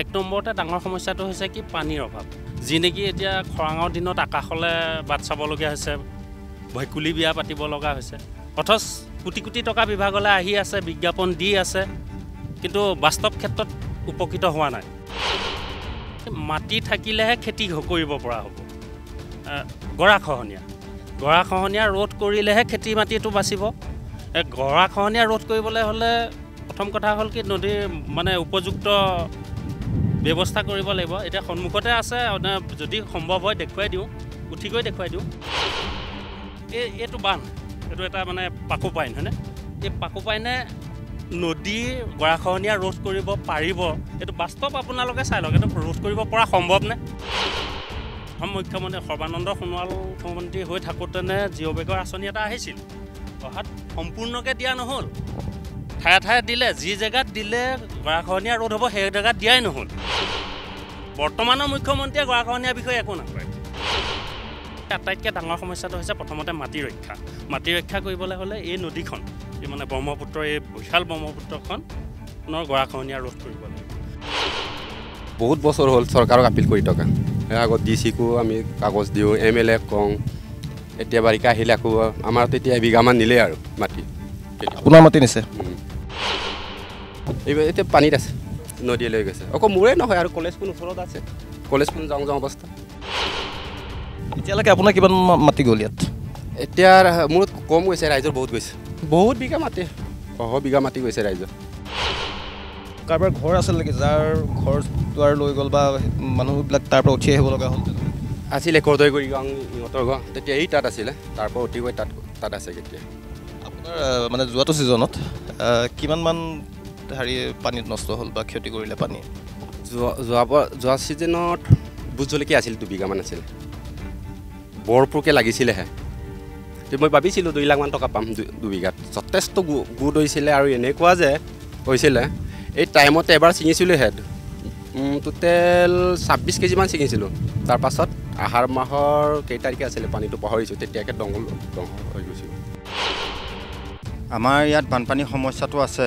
এক নম্বৰতে ডাঙৰ সমস্যাটো হৈছে কি পানীৰ অভাৱ যি নেকি এতিয়া খৰাঙৰ দিনত আকাশলৈ বাট চাবলগীয়া হৈছে ভৈকুলি বিয়া পাতিব লগা হৈছে অথচ কোটি কোটি টকা বিভাগলৈ আহি আছে বিজ্ঞাপন দি আছে কিন্তু বাস্তৱ ক্ষেত্ৰত উপকৃত হোৱা নাই মাটি থাকিলেহে খেতি কৰিব পৰা হ'ব গৰাখহনীয়া গৰাখহনীয়া ৰোধ কৰিলেহে খেতি মাটিটো বাচিব গৰাখহনীয়া ৰোধ কৰিবলৈ হ'লে প্ৰথম কথা হ'ল কি নদীৰ মানে উপযুক্ত ব্যৱস্থা কৰিব লাগিব এতিয়া সন্মুখতে আছে যদি সম্ভৱ হয় দেখুৱাই দিওঁ উঠি গৈ দেখুৱাই দিওঁ এই এইটো বান্ধ এইটো এটা মানে পাইন হয়নে এই পাকোপাইনে নদী গৰাখহনীয়া ৰোধ কৰিব পাৰিব এইটো বাস্তৱ আপোনালোকে চাই লওক এইটো ৰোধ কৰিব পৰা সম্ভৱনে প্ৰথম মুখ্যমন্ত্ৰী সৰ্বানন্দ সোণোৱাল মুখ্যমন্ত্ৰী হৈ থাকোঁতেনে জিঅ' বেগৰ আঁচনি এটা আহিছিল অহাত সম্পূৰ্ণকৈ দিয়া নহ'ল ঠায়ে ঠায়ে দিলে যি জেগাত দিলে গৰাখহনীয়া ৰোধ হ'ব সেই জেগাত দিয়াই নহ'ল বৰ্তমানৰ মুখ্যমন্ত্ৰীয়ে গৰাখহনীয়াৰ বিষয়ে একো নকয় আটাইতকৈ ডাঙৰ সমস্যাটো হৈছে প্ৰথমতে মাটি ৰক্ষা মাটি ৰক্ষা কৰিবলৈ হ'লে এই নদীখন এই মানে ব্ৰহ্মপুত্ৰৰ এই বিশাল ব্ৰহ্মপুত্ৰখন পুনৰ গৰাখহনীয়া ৰোধ কৰিব লাগে বহুত বছৰ হ'ল চৰকাৰক আপিল কৰি থকা সেই আগত ডি চিকো আমি কাগজ দিওঁ এম এল এ কওঁ এতিয়া বাৰিকা আহিলে আকৌ আমাৰ তেতিয়া এবিঘামান নিলে আৰু মাটি আপোনাৰ মাটি নিছে এতিয়া পানীত আছে লৈ গৈছে অকল মোৰে নহয় আৰু কলেজখন ওচৰত আছে কলেজখন যাওঁ যাওঁ অৱস্থা এতিয়ালৈকে আপোনাৰ কিমান মাটি গ'ল ইয়াত এতিয়া মোৰ কম গৈছে ৰাইজৰ বহুত গৈছে বহুত বিঘা মাটি শ বিঘা মাটি গৈছে ৰাইজৰ কাৰোবাৰ ঘৰ আছিল নেকি যাৰ ঘৰ দুৱাৰ লৈ গ'ল বা মানুহবিলাক তাৰ পৰা উঠি আহিব লগা হ'ল আছিলে কৰ্দৈগুৰি গাঁও ইহঁতৰ গাঁও তেতিয়া এই তাত আছিলে তাৰ পৰা উঠি গৈ তাত তাত আছে কেতিয়া আপোনাৰ মানে যোৱাটো ছিজনত কিমানমান হেৰি পানীত নষ্ট হ'ল বা ক্ষতি কৰিলে পানী যোৱা যোৱা ছিজনত বুজলি জলকীয়া আছিল দুবিঘামান আছিল বৰপুৰকৈ লাগিছিলেহে মই ভাবিছিলোঁ দুই লাখমান টকা পাম দুবিঘাত যথেষ্ট গু গুড় হৈছিলে আৰু এনেকুৱা যে হৈছিলে এই টাইমতে এবাৰ ছিঙিছিলোঁহে টোটেল ছাব্বিছ কেজিমান ছিঙিছিলোঁ তাৰপাছত আহাৰ মাহৰ কেই তাৰিখে আছিলে পানীটো পাহৰিছোঁ তেতিয়াকে দংগল দংগল হৈ গৈছিল আমাৰ ইয়াত বানপানীৰ সমস্যাটো আছে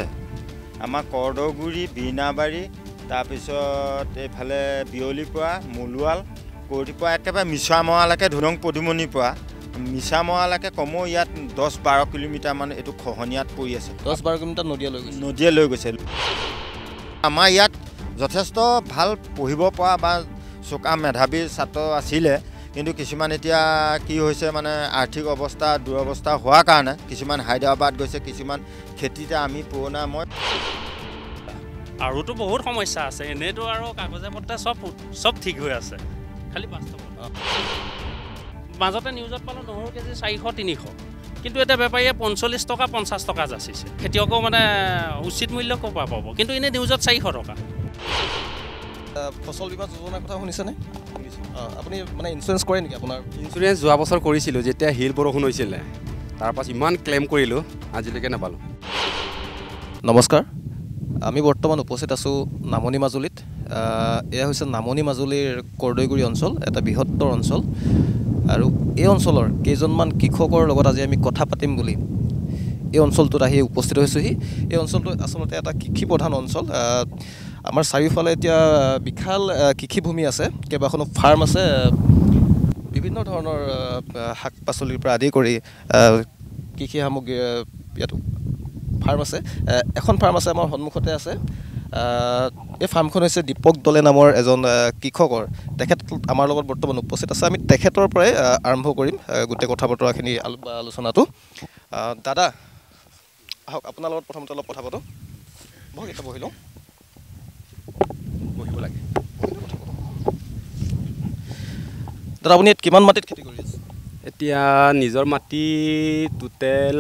আমাৰ কৰ্দগুৰি বীণাবাৰী তাৰপিছত এইফালে বিয়লিপৰা মলুৱাল পৰা একেবাৰে মিছামৰালৈকে ধুৰং পদুমণিৰ পৰা মিছামৰালৈকে কমেও ইয়াত দহ বাৰ কিলোমিটাৰমান এইটো খহনীয়াত পৰি আছে দহ বাৰ কিলোমিটাৰ নদীয়ে লৈ গৈছে নদীয়ে লৈ গৈছে আমাৰ ইয়াত যথেষ্ট ভাল পঢ়িব পৰা বা চোকা মেধাৱী ছাত্ৰ আছিলে কিন্তু কিছুমান এতিয়া কি হৈছে মানে আৰ্থিক অৱস্থা দুৰৱস্থা হোৱাৰ কাৰণে কিছুমান হায়দৰাবাদ গৈছে কিছুমান খেতিতে আমি পুৰণা মই আৰুতো বহুত সমস্যা আছে এনেইতো আৰু কাগজে পত্ৰে চব চব ঠিক হৈ আছে খালি বাস্তৱ মাজতে নিউজত পালোঁ নহৰু কেজি চাৰিশ তিনিশ কিন্তু এতিয়া বেপাৰীয়ে পঞ্চল্লিছ টকা পঞ্চাছ টকা যাচিছে খেতিয়কো মানে উচিত মূল্য ক'ৰ পৰা পাব কিন্তু এনেই নিউজত চাৰিশ টকা ফচল বীমা যোজনাৰ কথা শুনিছেনে আপুনি মানে ইঞ্চুৰেঞ্চ কৰে নেকি আপোনাৰ ইঞ্চুৰেঞ্চ যোৱা বছৰ কৰিছিলোঁ যেতিয়া শিল বৰষুণ হৈছিলে তাৰপাছত ইমান ক্লেইম কৰিলোঁ আজিলৈকে নাপালোঁ নমস্কাৰ আমি বৰ্তমান উপস্থিত আছোঁ নামনি মাজুলীত এয়া হৈছে নামনি মাজুলীৰ কৰ্দৈগুৰি অঞ্চল এটা বৃহত্তৰ অঞ্চল আৰু এই অঞ্চলৰ কেইজনমান কৃষকৰ লগত আজি আমি কথা পাতিম বুলি এই অঞ্চলটোত আহি উপস্থিত হৈছোঁহি এই অঞ্চলটো আচলতে এটা কৃষি প্ৰধান অঞ্চল আমাৰ চাৰিওফালে এতিয়া বিশাল কৃষিভূমি আছে কেইবাখনো ফাৰ্ম আছে বিভিন্ন ধৰণৰ শাক পাচলিৰ পৰা আদি কৰি কৃষি সামগ্ৰী ইয়াত ফাৰ্ম আছে এখন ফাৰ্ম আছে আমাৰ সন্মুখতে আছে এই ফাৰ্মখন হৈছে দীপক দলে নামৰ এজন কৃষকৰ তেখেত আমাৰ লগত বৰ্তমান উপস্থিত আছে আমি তেখেতৰ পৰাই আৰম্ভ কৰিম গোটেই কথা বতৰাখিনি আলোচনাটো দাদা আহক আপোনাৰ লগত প্ৰথমতে অলপ কথা পাতোঁ বহি বহি লওঁ আপুনি কিমান মাটিত খেতি কৰি আছে এতিয়া নিজৰ মাটি টোটেল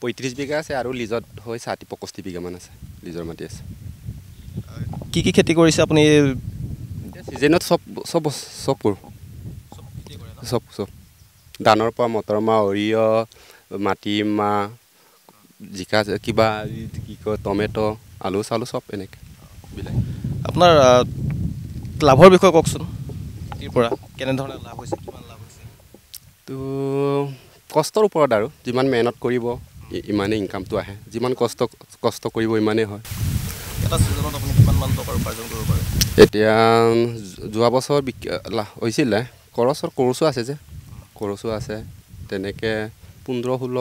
পঁয়ত্ৰিছ বিঘা আছে আৰু লিজত হৈ ষাঠি পঁষষ্ঠি বিঘামান আছে লিজৰ মাটি আছে কি কি খেতি কৰিছে আপুনি ছিজনত চব চব চব কৰোঁ চব চব ধানৰ পৰা মটৰ মাহ সৰিয়হ মাটিমাহ জিকা কিবা কি কয় টমেট' আলু চালু চব এনেকৈ বিলাক আপোনাৰ লাভৰ বিষয়ে কওকচোন পৰা কেনেধৰণে লাভ হৈছে কিমান লাভ হৈছে তো কষ্টৰ ওপৰত আৰু যিমান মেহনত কৰিব ইমানেই ইনকামটো আহে যিমান কষ্ট কষ্ট কৰিব ইমানেই হয় এতিয়া যোৱা বছৰ হৈছিলে কৰচৰ কৰচো আছে যে কৰচো আছে তেনেকৈ পোন্ধৰ ষোল্ল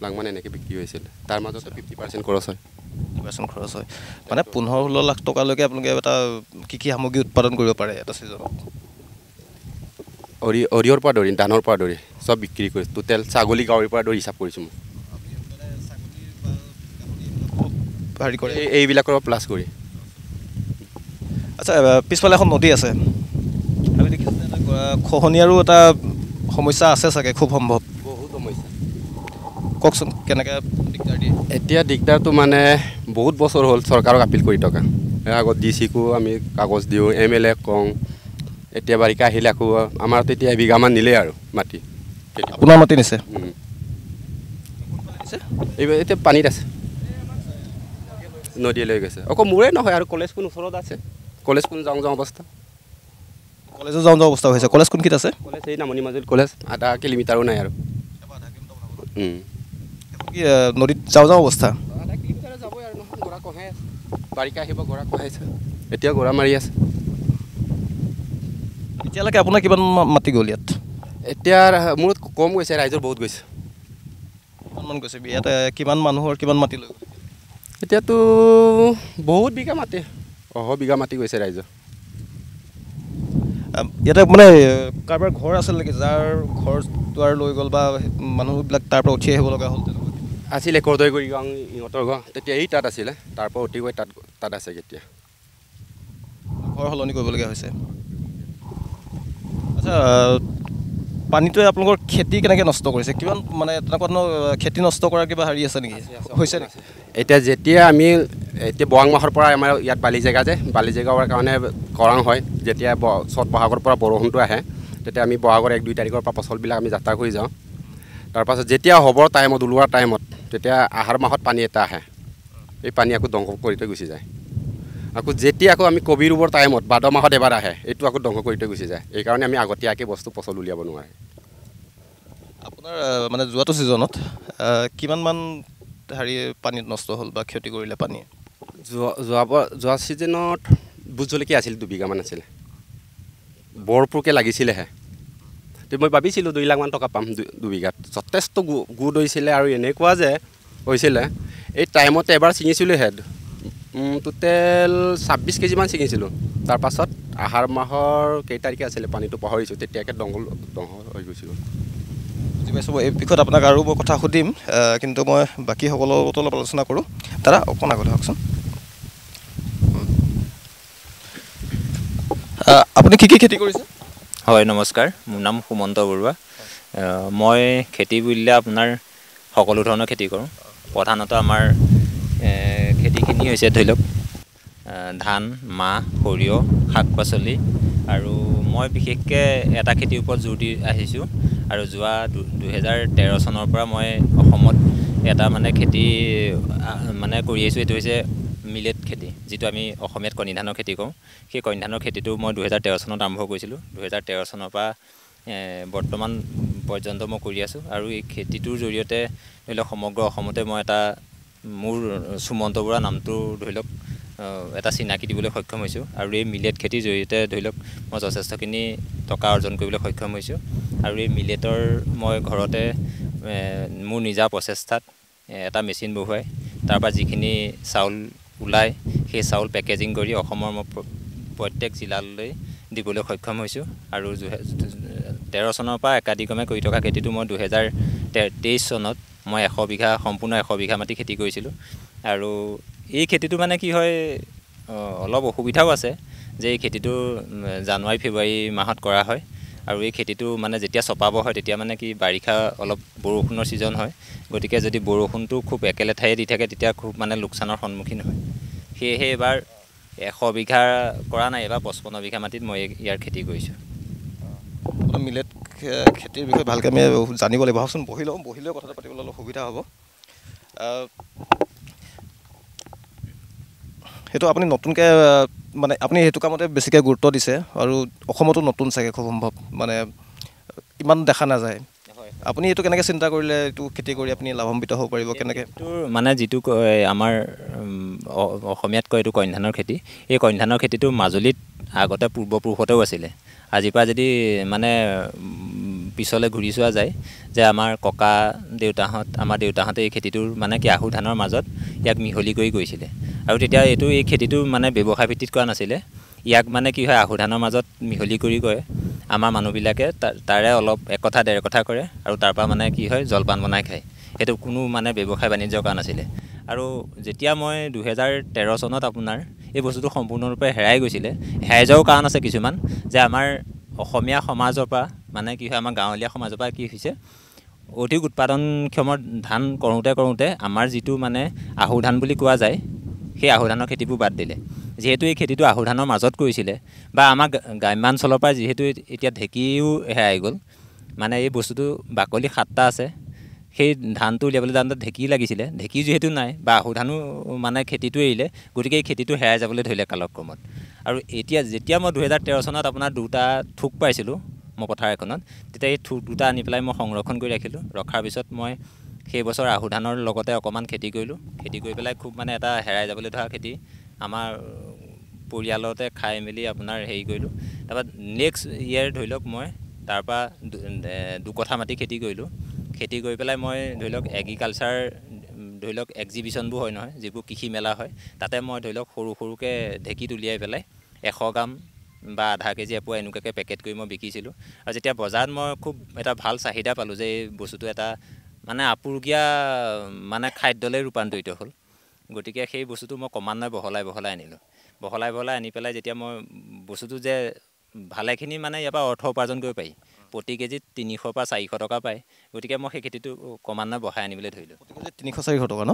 লাখ মানে এনেকৈ বিক্ৰী হৈছিল তাৰ মাজতে ফিফটি পাৰ্চেণ্ট খৰচ হয় পাৰ্চেণ্ট খৰচ হয় মানে পোন্ধৰ ষোল্ল লাখ টকালৈকে আপোনালোকে এটা কি কি সামগ্ৰী উৎপাদন কৰিব পাৰে এটা ছিজনত অৰি অৰিহৰ পৰা ধৰি ধানৰ পৰা ধৰি চব বিক্ৰী কৰি টোটেল ছাগলী গাহৰিৰ পৰা ধৰি হিচাপ কৰিছোঁ মই হেৰি কৰে এইবিলাকৰ পৰা প্লাছ কৰি আচ্ছা পিছফালে এখন নদী আছে আমি দেখিছোঁ খহনীয়াৰো এটা সমস্যা আছে চাগে খুব সম্ভৱ কওকচোন কেনেকৈ দিগদাৰ দিয়ে এতিয়া দিগদাৰটো মানে বহুত বছৰ হ'ল চৰকাৰক আপিল কৰি থকা আগত ডি চিকো আমি কাগজ দিওঁ এম এল এ কওঁ এতিয়া বাৰিকা আহিলে আকৌ আমাৰ তেতিয়া এবিঘামান নিলে আৰু মাটি আপোনাৰ মাটি নিছে এইবাৰ এতিয়া পানীত আছে নদীলৈ গৈছে অকল মোৰে নহয় আৰু কলেজখন ওচৰত আছে কলেজ কোন যাওঁ যাওঁ অৱস্থা কলেজো যাওঁ যাওঁ অৱস্থা হৈছে কলেজ কিত আছে কলেজ এই নামনি মাজুলী কলেজ আধা কিলোমিটাৰো নাই আৰু নদীত যাওঁ যাওঁ অৱস্থা আহিব এতিয়া গৰা মাৰি আছে এতিয়ালৈকে আপোনাৰ কিমান মাটি গ'ল ইয়াত এতিয়া মোৰ কম গৈছে ৰাইজৰ বহুত গৈছে কিমান মানুহৰ কিমান মাটি লৈ গৈছে এতিয়াতো বহুত বিঘা মাটি অহ বিঘা মাটি গৈছে ৰাইজৰ ইয়াতে মানে কাৰোবাৰ ঘৰ আছিল নেকি যাৰ ঘৰ দুৱাৰ লৈ গ'ল বা মানুহবিলাক তাৰ পৰা উঠি আহিব লগা হ'ল আছিলে কৰ্দৈগুৰি গাঁও ইহঁতৰ ঘৰ তেতিয়া এই তাত আছিলে তাৰ পৰা উঠি গৈ তাত তাত আছে এতিয়া ঘৰ সলনি কৰিবলগীয়া হৈছে আচ্ছা পানীটোৱে আপোনালোকৰ খেতি কেনেকৈ নষ্ট কৰিছে কিমান মানে তেনেকুৱা ধৰণৰ খেতি নষ্ট কৰাৰ কিবা হেৰি আছে নেকি হৈছে নেকি এতিয়া যেতিয়া আমি এতিয়া বহাগ মাহৰ পৰা আমাৰ ইয়াত বালি জেগা যে বালি জেগাৰ কাৰণে খৰাং হয় যেতিয়া চত বহাগৰ পৰা বৰষুণটো আহে তেতিয়া আমি বহাগৰ এক দুই তাৰিখৰ পৰা পচলবিলাক আমি যাত্ৰা কৰি যাওঁ তাৰপাছত যেতিয়া হ'বৰ টাইমত ওলোৱাৰ টাইমত তেতিয়া আহাৰ মাহত পানী এটা আহে এই পানী আকৌ ধ্বংস কৰি থৈ গুচি যায় আকৌ যেতিয়া আকৌ আমি কবি ৰুবৰ টাইমত বাদ মাহত এবাৰ আহে এইটো আকৌ ধ্বংস কৰি থৈ গুচি যায় এইকাৰণে আমি আগতীয়াকৈ বস্তু পচল উলিয়াব নোৱাৰে আপোনাৰ মানে যোৱাটো ছিজনত কিমানমান হেৰি পানীত নষ্ট হ'ল বা ক্ষতি কৰিলে পানী যোৱা যোৱা ছিজনত চিজনত জলকীয়া আছিল দুবিঘামান আছিলে বৰপুৰকে লাগিছিলেহে মই ভাবিছিলোঁ দুই লাখমান টকা পাম দুবিঘাত যথেষ্ট গু গুড় হৈছিলে আৰু এনেকুৱা যে হৈছিলে এই টাইমতে এবাৰ ছিঙিছিলোঁহে টোটেল ছাব্বিছ কেজিমান ছিঙিছিলোঁ তাৰপাছত আহাৰ মাহৰ কেই তাৰিখে আছিলে পানীটো পাহৰিছোঁ তেতিয়াকে দংগল দংগল হৈ গৈছিলোঁ চব এই বিষয়ত আপোনাক আৰু মই কথা সুধিম কিন্তু মই বাকীসকলৰ লগতো অলপ আলোচনা কৰোঁ দাদা অকণ আগলৈ হওকচোন আপুনি কি কি খেতি কৰিছে হয় নমস্কাৰ মোৰ নাম সুমন্ত বৰুৱা মই খেতি বুলিলে আপোনাৰ সকলো ধৰণৰ খেতি কৰোঁ প্ৰধানত আমাৰ খেতিখিনি হৈছে ধৰি লওক ধান মাহ সৰিয়হ শাক পাচলি আৰু মই বিশেষকৈ এটা খেতিৰ ওপৰত জোৰ দি আহিছোঁ আৰু যোৱা দুহেজাৰ তেৰ চনৰ পৰা মই অসমত এটা মানে খেতি মানে কৰি আহিছোঁ এইটো হৈছে মিলেট খেতি যিটো আমি অসমীয়াত কণিধানৰ খেতি কৰোঁ সেই কণিধানৰ খেতিটো মই দুহেজাৰ তেৰ চনত আৰম্ভ কৰিছিলোঁ দুহেজাৰ তেৰ চনৰ পৰা বৰ্তমান পৰ্যন্ত মই কৰি আছোঁ আৰু এই খেতিটোৰ জৰিয়তে ধৰি লওক সমগ্ৰ অসমতে মই এটা মোৰ সুমন্ত বৰা নামটো ধৰি লওক এটা চিনাকি দিবলৈ সক্ষম হৈছোঁ আৰু এই মিলেট খেতিৰ জৰিয়তে ধৰি লওক মই যথেষ্টখিনি টকা অৰ্জন কৰিবলৈ সক্ষম হৈছোঁ আৰু এই মিলেটৰ মই ঘৰতে মোৰ নিজা প্ৰচেষ্টাত এটা মেচিন বহুৱাই তাৰপৰা যিখিনি চাউল ওলাই সেই চাউল পেকেজিং কৰি অসমৰ মই প্ৰত্যেক জিলালৈ দিবলৈ সক্ষম হৈছোঁ আৰু তেৰ চনৰ পৰা একাধিকমে কৰি থকা খেতিটো মই দুহেজাৰ তেইছ চনত মই এশ বিঘা সম্পূৰ্ণ এশ বিঘা মাটি খেতি কৰিছিলোঁ আৰু এই খেতিটো মানে কি হয় অলপ অসুবিধাও আছে যে এই খেতিটো জানুৱাৰী ফেব্ৰুৱাৰী মাহত কৰা হয় আৰু এই খেতিটো মানে যেতিয়া চপাব হয় তেতিয়া মানে কি বাৰিষা অলপ বৰষুণৰ ছিজন হয় গতিকে যদি বৰষুণটো খুব একেলে ঠাইয়ে দি থাকে তেতিয়া খুব মানে লোকচানৰ সন্মুখীন হয় সেয়েহে এইবাৰ এশ বিঘা কৰা নাই এবাৰ পঁচপন্ন বিঘা মাটিত মই ইয়াৰ খেতি কৰিছোঁ মিলেট খেতিৰ বিষয়ে ভালকৈ আমি জানিব লাগিব ভাবচোন বহি লওঁ বহি লৈ কথাটো পাতিবলৈ অলপ সুবিধা হ'ব সেইটো আপুনি নতুনকৈ মানে আপুনি সেইটো কামতে বেছিকৈ গুৰুত্ব দিছে আৰু অসমতো নতুন চাগে খুব সম্ভৱ মানে ইমান দেখা নাযায় আপুনি এইটো কেনেকৈ চিন্তা কৰিলে এইটো খেতি কৰি আপুনি লাভান্বিত হ'ব পাৰিব কেনেকৈ এইটোৰ মানে যিটো আমাৰ অসমীয়াত কয় এইটো কন্যানৰ খেতি এই কন্যানৰ খেতিটো মাজুলীত আগতে পূৰ্বপুৰুষতেও আছিলে আজিৰ পৰা যদি মানে পিছলৈ ঘূৰি চোৱা যায় যে আমাৰ ককা দেউতাহঁত আমাৰ দেউতাহঁতে এই খেতিটোৰ মানে কি আহু ধানৰ মাজত ইয়াক মিহলি কৰি গৈছিলে আৰু তেতিয়া এইটো এই খেতিটো মানে ব্যৱসায় ভিত্তিত কৰা নাছিলে ইয়াক মানে কি হয় আহু ধানৰ মাজত মিহলি কৰি কৰে আমাৰ মানুহবিলাকে তাৰ তাৰে অলপ এক কথা ডেৰ কথা কৰে আৰু তাৰপৰা মানে কি হয় জলপান বনাই খায় সেইটো কোনো মানে ব্যৱসায় বাণিজ্য কৰা নাছিলে আৰু যেতিয়া মই দুহেজাৰ তেৰ চনত আপোনাৰ এই বস্তুটো সম্পূৰ্ণৰূপে হেৰাই গৈছিলে হেৰাই যোৱাও কাৰণ আছে কিছুমান যে আমাৰ অসমীয়া সমাজৰ পৰা মানে কি হয় আমাৰ গাঁৱলীয়া সমাজৰ পৰা কি হৈছে অধিক উৎপাদনক্ষম ধান কৰোঁতে কৰোঁতে আমাৰ যিটো মানে আহু ধান বুলি কোৱা যায় সেই আহু ধানৰ খেতিবোৰ বাদ দিলে যিহেতু এই খেতিটো আহু ধানৰ মাজত কৰিছিলে বা আমাৰ গ্ৰাম্যাঞ্চলৰ পৰা যিহেতু এতিয়া ঢেঁকীও হেৰাই গ'ল মানে এই বস্তুটো বাকলি সাতটা আছে সেই ধানটো উলিয়াবলৈ যাওঁতে ঢেঁকী লাগিছিলে ঢেঁকী যিহেতু নাই বা আহুধানো মানে খেতিটো এৰিলে গতিকে এই খেতিটো হেৰাই যাবলৈ ধৰিলে কালক্ৰমত আৰু এতিয়া যেতিয়া মই দুহেজাৰ তেৰ চনত আপোনাৰ দুটা থোক পাইছিলোঁ মই পথাৰ এখনত তেতিয়া এই থোক দুটা আনি পেলাই মই সংৰক্ষণ কৰি ৰাখিলোঁ ৰখাৰ পিছত মই সেইবছৰ ধানৰ লগতে অকণমান খেতি কৰিলোঁ খেতি কৰি পেলাই খুব মানে এটা হেৰাই যাবলৈ ধৰা খেতি আমাৰ পৰিয়ালতে খাই মেলি আপোনাৰ হেৰি কৰিলোঁ তাৰপৰা নেক্সট ইয়েৰ ধৰি লওক মই তাৰপৰা দুকঠা মাটি খেতি কৰিলোঁ খেতি কৰি পেলাই মই ধৰি লওক এগ্ৰিকালচাৰ ধৰি লওক এক্সিবিশ্যনবোৰ হয় নহয় যিবোৰ কৃষি মেলা হয় তাতে মই ধৰি লওক সৰু সৰুকৈ ঢেঁকীত উলিয়াই পেলাই এশ গ্ৰাম বা আধা কেজি এপোৱা এনেকুৱাকৈ পেকেট কৰি মই বিকিছিলোঁ আৰু যেতিয়া বজাৰত মই খুব এটা ভাল চাহিদা পালোঁ যে এই বস্তুটো এটা মানে আপুৰুগীয়া মানে খাদ্যলৈ ৰূপান্তৰিত হ'ল গতিকে সেই বস্তুটো মই ক্ৰমান্বয়ে বহলাই বহলাই আনিলোঁ বহলাই বহলাই আনি পেলাই যেতিয়া মই বস্তুটো যে ভালেখিনি মানে ইয়াৰ পৰা অৰ্থ উপাৰ্জন কৰিব পাৰি প্ৰতি কেজিত তিনিশৰ পৰা চাৰিশ টকা পায় গতিকে মই সেই খেতিটো ক্ৰমান্বয়ে বঢ়াই আনিবলৈ ধৰিলোঁ তিনিশ চাৰিশ টকা ন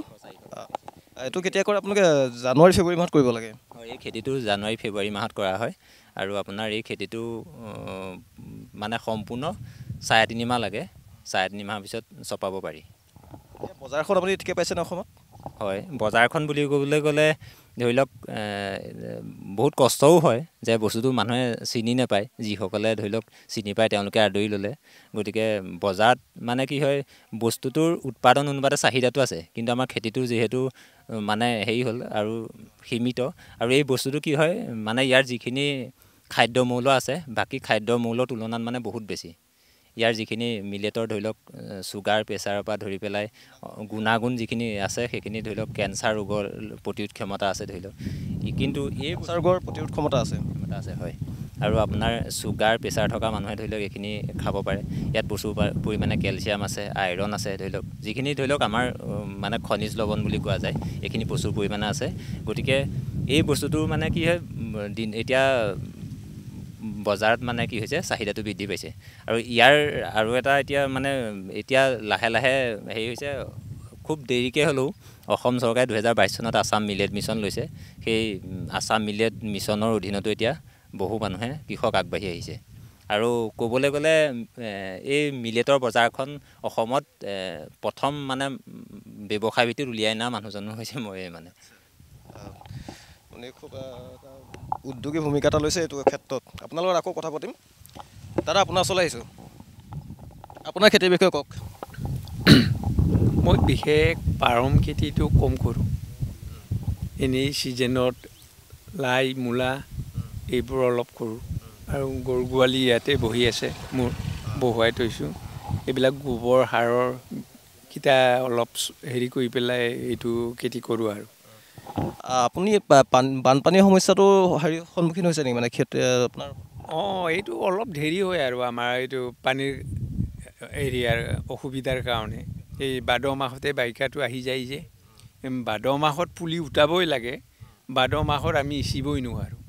এইটো কেতিয়া কৰে আপোনালোকে জানুৱাৰী ফেব্ৰুৱাৰী মাহত কৰিব লাগে হয় এই খেতিটো জানুৱাৰী ফেব্ৰুৱাৰী মাহত কৰা হয় আৰু আপোনাৰ এই খেতিটো মানে সম্পূৰ্ণ চাৰে তিনিমাহ লাগে চাৰে তিনিমাহৰ পিছত চপাব পাৰি বজাৰখন আপুনি ঠিকে পাইছে ন অসমত হয় বজাৰখন বুলি ক'বলৈ গ'লে ধৰি লওক বহুত কষ্টও হয় যে বস্তুটো মানুহে চিনি নাপায় যিসকলে ধৰি লওক চিনি পায় তেওঁলোকে আদৰি ল'লে গতিকে বজাৰত মানে কি হয় বস্তুটোৰ উৎপাদন অনুপাতে চাহিদাটো আছে কিন্তু আমাৰ খেতিটো যিহেতু মানে হেৰি হ'ল আৰু সীমিত আৰু এই বস্তুটো কি হয় মানে ইয়াৰ যিখিনি খাদ্য মৌল আছে বাকী খাদ্য মৌলৰ তুলনাত মানে বহুত বেছি ইয়াৰ যিখিনি মিলেটৰ ধৰি লওক চুগাৰ প্ৰেছাৰৰ পৰা ধৰি পেলাই গুণাগুণ যিখিনি আছে সেইখিনি ধৰি লওক কেঞ্চাৰ ৰোগৰ প্ৰতিৰোধ ক্ষমতা আছে ধৰি লওক কিন্তু এই ৰোগৰ প্ৰতিৰোধ ক্ষমতা আছে ক্ষমতা আছে হয় আৰু আপোনাৰ চুগাৰ প্ৰেছাৰ থকা মানুহে ধৰি লওক এইখিনি খাব পাৰে ইয়াত প্ৰচুৰ পৰিমাণে কেলছিয়াম আছে আইৰণ আছে ধৰি লওক যিখিনি ধৰি লওক আমাৰ মানে খনিজ লৱণ বুলি কোৱা যায় এইখিনি প্ৰচুৰ পৰিমাণে আছে গতিকে এই বস্তুটো মানে কি হয় দিন এতিয়া বজাৰত মানে কি হৈছে চাহিদাটো বৃদ্ধি পাইছে আৰু ইয়াৰ আৰু এটা এতিয়া মানে এতিয়া লাহে লাহে হেৰি হৈছে খুব দেৰিকৈ হ'লেও অসম চৰকাৰে দুহেজাৰ বাইছ চনত আছাম মিলেট মিছন লৈছে সেই আছাম মিলেট মিছনৰ অধীনতো এতিয়া বহু মানুহে কৃষক আগবাঢ়ি আহিছে আৰু ক'বলৈ গ'লে এই মিলেটৰ বজাৰখন অসমত প্ৰথম মানে ব্যৱসায় ভিত্তিত উলিয়াই অনা মানুহজনো হৈছে ময়ে মানে উদ্যোগী ভূমিকা এটা লৈছে এইটো ক্ষেত্ৰত আপোনাৰ আকৌ কথা পাতিম দাদা আপোনাৰ ওচৰলৈ আহিছোঁ আপোনাৰ খেতিৰ বিষয়ে কওক মই বিশেষ পাৰম খেতিটো কম কৰোঁ এনেই ছিজনত লাই মূলা এইবোৰ অলপ কৰোঁ আৰু গৰু গোৱালি ইয়াতে বহি আছে মোৰ বহুৱাই থৈছোঁ এইবিলাক গোবৰ সাৰৰ কিটা অলপ হেৰি কৰি পেলাই এইটো খেতি কৰোঁ আৰু আপুনি বানপানীৰ সমস্যাটো হেৰি সন্মুখীন হৈছে নেকি মানে খেতি আপোনাৰ অঁ এইটো অলপ দেৰি হয় আৰু আমাৰ এইটো পানীৰ হেৰিয়াৰ অসুবিধাৰ কাৰণে এই বাদ মাহতে বাৰিষাটো আহি যায় যে বাদ মাহত পুলি উঠাবই লাগে বাদ মাহত আমি ইচিবই নোৱাৰোঁ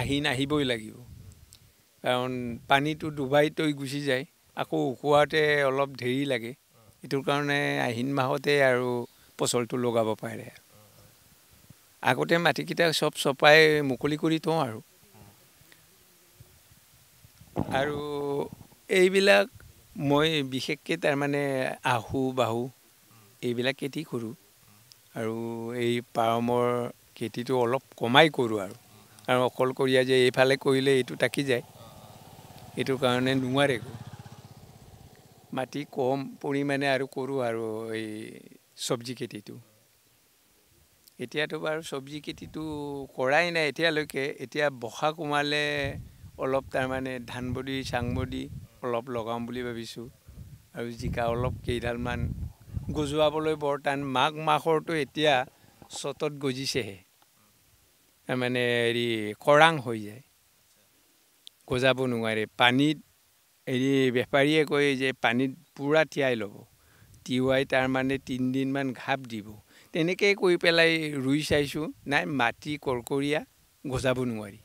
আহিন আহিবই লাগিব কাৰণ পানীটো ডুবাই তৈ গুচি যায় আকৌ উখোৱাতে অলপ দেৰি লাগে সেইটোৰ কাৰণে আহিন মাহতে আৰু পচলটো লগাব পাৰে আৰু আগতে মাটিকেইটা চব চপাই মুকলি কৰি থওঁ আৰু আৰু এইবিলাক মই বিশেষকৈ তাৰমানে আহু বাহু এইবিলাক খেতি কৰোঁ আৰু এই পাৰমৰ খেতিটো অলপ কমাই কৰোঁ আৰু আৰু অকলকৰীয়া যে এইফালে কৰিলে এইটো থাকি যায় এইটো কাৰণে নোৱাৰে মাটি কম পৰিমাণে আৰু কৰোঁ আৰু এই চব্জি খেতিটো এতিয়াতো বাৰু চব্জি খেতিটো কৰাই নাই এতিয়ালৈকে এতিয়া বহা কোমালে অলপ তাৰমানে ধানবডি চাংবডি অলপ লগাম বুলি ভাবিছোঁ আৰু জিকা অলপ কেইডালমান গজোৱাবলৈ বৰ টান মাঘ মাহৰটো এতিয়া চতত গজিছেহে তাৰমানে হেৰি খৰাং হৈ যায় গজাব নোৱাৰে পানীত হেৰি বেপাৰীয়ে কয় যে পানীত পূৰা তিয়াই ল'ব তিৱাই তাৰমানে তিনিদিনমান ঘাপ দিব তেনেকৈয়ে কৰি পেলাই ৰুই চাইছোঁ নাই মাটি কৰকৰীয়া গজাব নোৱাৰি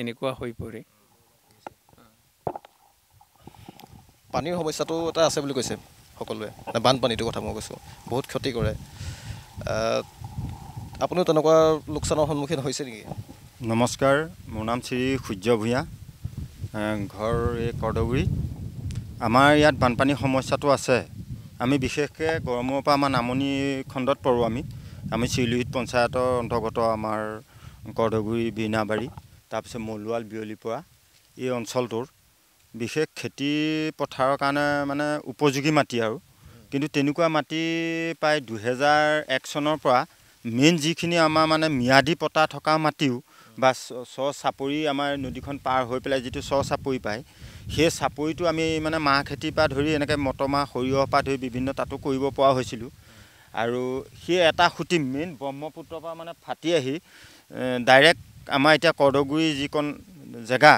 এনেকুৱা হৈ পৰে পানীৰ সমস্যাটো এটা আছে বুলি কৈছে সকলোৱে বানপানীটোৰ কথা মই কৈছোঁ বহুত ক্ষতি কৰে আপুনিও তেনেকুৱা লোকচানৰ সন্মুখীন হৈছে নেকি নমস্কাৰ মোৰ নাম শ্ৰী সূৰ্য ভূঞা ঘৰ এই কৰ্দগুৰি আমাৰ ইয়াত বানপানীৰ সমস্যাটো আছে আমি বিশেষকৈ গৰমৰ পৰা আমাৰ নামনি খণ্ডত পৰোঁ আমি আমি চিলিহিত পঞ্চায়তৰ অন্তৰ্গত আমাৰ গৰ্ধগুৰি বীণাবাৰী তাৰপিছত মলোৱাল পৰা এই অঞ্চলটোৰ বিশেষ খেতি পথাৰৰ কাৰণে মানে উপযোগী মাটি আৰু কিন্তু তেনেকুৱা মাটি প্ৰায় দুহেজাৰ এক চনৰ পৰা মেইন যিখিনি আমাৰ মানে ম্যাদী পতা থকা মাটিও বা চ চাপৰি আমাৰ নদীখন পাৰ হৈ পেলাই যিটো চ চাপৰি পায় সেই চাপৰিটো আমি মানে মাহ খেতিৰ পৰা ধৰি এনেকৈ মটৰ মাহ সৰিয়হৰ পৰা ধৰি বিভিন্ন তাতো কৰিব পৰা হৈছিলোঁ আৰু সেই এটা সুঁতি মেইন ব্ৰহ্মপুত্ৰৰ পৰা মানে ফাটি আহি ডাইৰেক্ট আমাৰ এতিয়া কৰ্দগুৰি যিকণ জেগা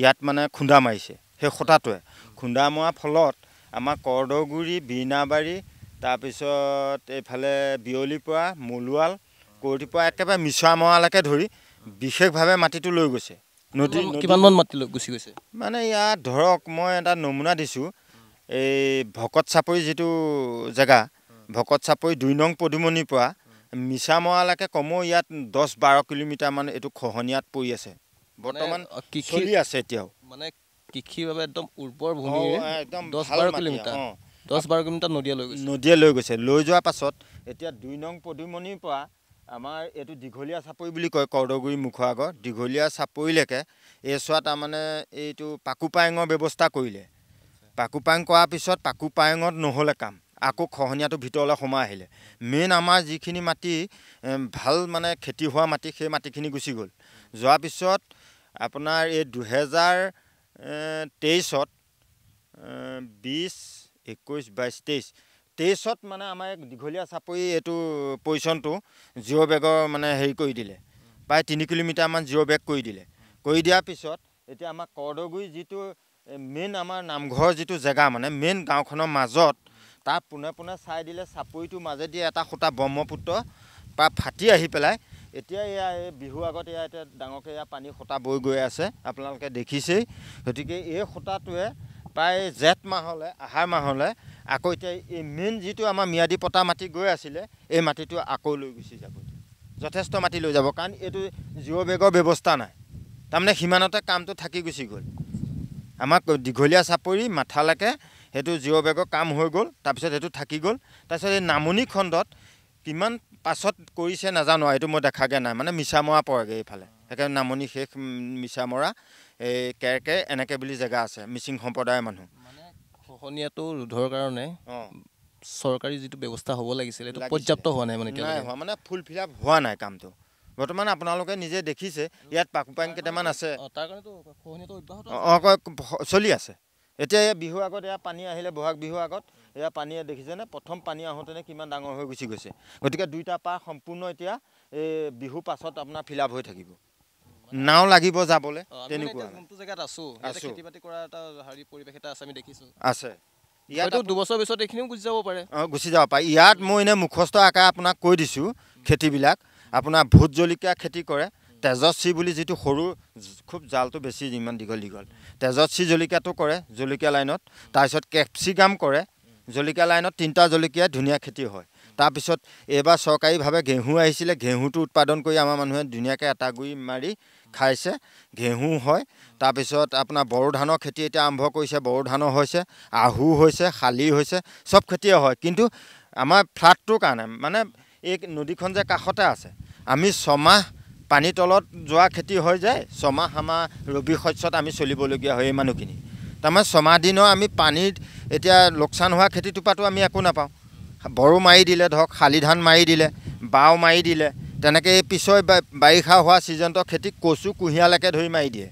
ইয়াত মানে খুন্দা মাৰিছে সেই সূতাটোৱে খুন্দা মৰাৰ ফলত আমাৰ কৰ্দগুৰি বীণাবাৰী তাৰপিছত এইফালে পৰা মলুৱাল কৰ্তিপৰা একেবাৰে মৰালৈকে ধৰি বিশেষভাৱে মাটিটো লৈ গৈছে গুচি গৈছে মানে ইয়াত ধৰক মই এটা নমুনা দিছোঁ এই ভকত চাপৰি যিটো জেগা ভকত চাপৰি দুই নং পদুমণিৰ পৰা মিছামৰালৈকে কমেও ইয়াত দহ বাৰ কিলোমিটাৰমান এইটো খহনীয়াত পৰি আছে বৰ্তমান কৃষি আছে এতিয়াও মানে কৃষিৰ বাবে একদম উৰ্বৰ ভূমি একদম দহ বাৰ কিলোমিটাৰ দহ বাৰ কিলোমিটাৰ নদীয়ে লৈ গৈছে নদীয়ে লৈ গৈছে লৈ যোৱাৰ পাছত এতিয়া দুই নং পদুমণিৰ পৰা আমাৰ এইটো দীঘলীয়া চাপৰি বুলি কয় কৰ্দগুৰি মুখৰ আগত দীঘলীয়া চাপৰিলৈকে এই চোৱা তাৰমানে এইটো পাকু পাকোপায়ঙৰ ব্যৱস্থা কৰিলে পাকোপায়ং কৰাৰ পিছত পাকোপায়ঙত নহ'লে কাম আকৌ খহনীয়াটো ভিতৰলৈ সোমাই আহিলে মেইন আমাৰ যিখিনি মাটি ভাল মানে খেতি হোৱা মাটি সেই মাটিখিনি গুচি গ'ল যোৱাৰ পিছত আপোনাৰ এই দুহেজাৰ তেইছত বিছ একৈছ বাইছ তেইছ তেইছত মানে আমাৰ দীঘলীয়া চাপৰি এইটো পজিশ্যনটো জিৰ' বেগৰ মানে হেৰি কৰি দিলে প্ৰায় তিনি কিলোমিটাৰমান জিৰ' বেগ কৰি দিলে কৰি দিয়াৰ পিছত এতিয়া আমাৰ কৰ্দগুৰি যিটো মেইন আমাৰ নামঘৰৰ যিটো জেগা মানে মেইন গাঁওখনৰ মাজত তাৰ পোনে পোনে চাই দিলে চাপৰিটোৰ মাজেদি এটা সূতা ব্ৰহ্মপুত্ৰ পৰা ফাটি আহি পেলাই এতিয়া এয়া এই বিহু আগত এয়া এতিয়া ডাঙৰকৈ এয়া পানী সূতা বৈ গৈ আছে আপোনালোকে দেখিছেই গতিকে এই সূতাটোৱে প্ৰায় জেঠ মাহলৈ আহাৰ মাহলৈ আকৌ এতিয়া এই মেইন যিটো আমাৰ ম্যাদী পতা মাটি গৈ আছিলে এই মাটিটো আকৌ লৈ গুচি যাব যথেষ্ট মাটি লৈ যাব কাৰণ এইটো জিঅ' বেগৰ ব্যৱস্থা নাই তাৰমানে সিমানতে কামটো থাকি গুচি গ'ল আমাক দীঘলীয়া চাপৰি মাথালৈকে সেইটো জিঅ' বেগৰ কাম হৈ গ'ল তাৰপিছত সেইটো থাকি গ'ল তাৰপিছত এই নামনি খণ্ডত কিমান পাছত কৰিছে নাজানো আৰু এইটো মই দেখাগৈ নাই মানে মিছা মৰা পৰেগৈ এইফালে সেইকাৰণে নামনি শেষ মিছা মৰা এই কেৰকে এনেকৈ বুলি জেগা আছে মিচিং সম্প্ৰদায়ৰ মানুহ খহনীয়াটো ৰোধৰ কাৰণে চৰকাৰী যিটো ব্যৱস্থা হ'ব লাগিছিলে এইটো পৰ্যাপ্ত হোৱা নাই মানে হোৱা মানে ফুল ফিল আপ হোৱা নাই কামটো বৰ্তমান আপোনালোকে নিজে দেখিছে ইয়াত পাকোপাইন কেইটামান আছে অঁ চলি আছে এতিয়া এই বিহুৰ আগত এয়া পানী আহিলে বহাগ বিহুৰ আগত এয়া পানীয়ে দেখিছেনে প্ৰথম পানী আহোঁতেনে কিমান ডাঙৰ হৈ গুচি গৈছে গতিকে দুইটা পাৰ সম্পূৰ্ণ এতিয়া এই বিহুৰ পাছত আপোনাৰ ফিল আপ হৈ থাকিব নাও লাগিব যাবলে তেনেকুৱা কোনটো জেগাত আছো আছো খেতি বাতি কৰা এটা হাৰি পৰিৱেশ এটা আছে আমি দেখিছো আছে ইয়াতো দুবছৰ পিছত এইখিনিও গুচি যাব পাৰে অঁ গুচি যাব পাৰে ইয়াত মই এনে মুখস্থ আকাৰে আপোনাক কৈ দিছোঁ খেতিবিলাক আপোনাৰ ভূত জলকীয়া খেতি কৰে তেজস্বী বুলি যিটো সৰু খুব জালটো বেছি ইমান দীঘল দীঘল তেজস্বী জলকীয়াটো কৰে জলকীয়া লাইনত তাৰপিছত কেপচিকাম কৰে জলকীয়া লাইনত তিনিটা জলকীয়া ধুনীয়া খেতি হয় তাৰপিছত এইবাৰ চৰকাৰীভাৱে ঘেঁহু আহিছিলে ঘেঁহুটো উৎপাদন কৰি আমাৰ মানুহে ধুনীয়াকৈ এটা গুৰি মাৰি খাইছে ঘেঁহু হয় তাৰপিছত আপোনাৰ বড়ো ধানৰ খেতি এতিয়া আৰম্ভ কৰিছে বড়ো ধানৰ হৈছে আহু হৈছে শালি হৈছে চব খেতিয়ে হয় কিন্তু আমাৰ ফ্লাডটোৰ কাৰণে মানে এই নদীখন যে কাষতে আছে আমি ছমাহ পানী তলত যোৱা খেতি হৈ যায় ছমাহ আমাৰ ৰবি শস্যত আমি চলিবলগীয়া হয় এই মানুহখিনি তাৰমানে ছমাহ দিনৰ আমি পানীত এতিয়া লোকচান হোৱা খেতিটোৰ খেতিটোপাতো আমি একো নাপাওঁ বড়ো মাৰি দিলে ধৰক শালি ধান মাৰি দিলে বাও মাৰি দিলে তেনেকৈ পিছৰ বাৰিষা হোৱা ছিজনটো খেতি কচু কুঁহিয়ালৈকে ধৰি মাৰি দিয়ে